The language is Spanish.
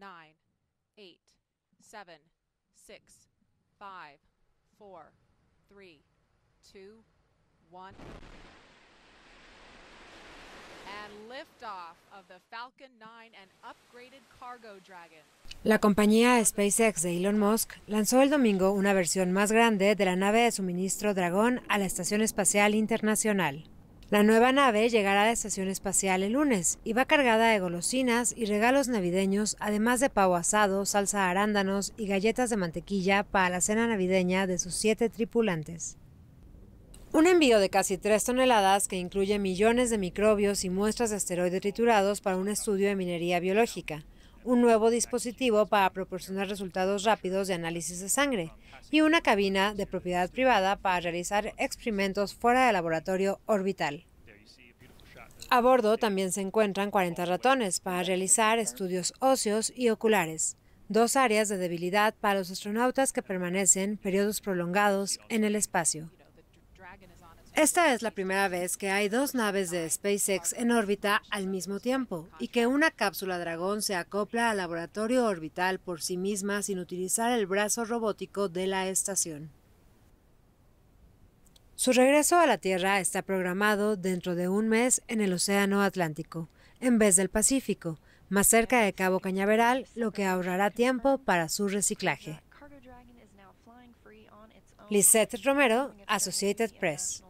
nine, eight, seven, six, five, four, three, two, one. And liftoff of the Falcon 9 and upgraded Cargo Dragon. La compañía SpaceX de Elon Musk lanzó el domingo una versión más grande de la nave de suministro Dragón a la Estación Espacial Internacional. La nueva nave llegará a la estación espacial el lunes y va cargada de golosinas y regalos navideños, además de pavo asado, salsa arándanos y galletas de mantequilla para la cena navideña de sus siete tripulantes. Un envío de casi 3 toneladas que incluye millones de microbios y muestras de asteroides triturados para un estudio de minería biológica un nuevo dispositivo para proporcionar resultados rápidos de análisis de sangre y una cabina de propiedad privada para realizar experimentos fuera del laboratorio orbital. A bordo también se encuentran 40 ratones para realizar estudios óseos y oculares, dos áreas de debilidad para los astronautas que permanecen periodos prolongados en el espacio. Esta es la primera vez que hay dos naves de SpaceX en órbita al mismo tiempo y que una cápsula dragón se acopla al laboratorio orbital por sí misma sin utilizar el brazo robótico de la estación. Su regreso a la Tierra está programado dentro de un mes en el Océano Atlántico, en vez del Pacífico, más cerca de Cabo Cañaveral, lo que ahorrará tiempo para su reciclaje. Lisette Romero, Associated Press.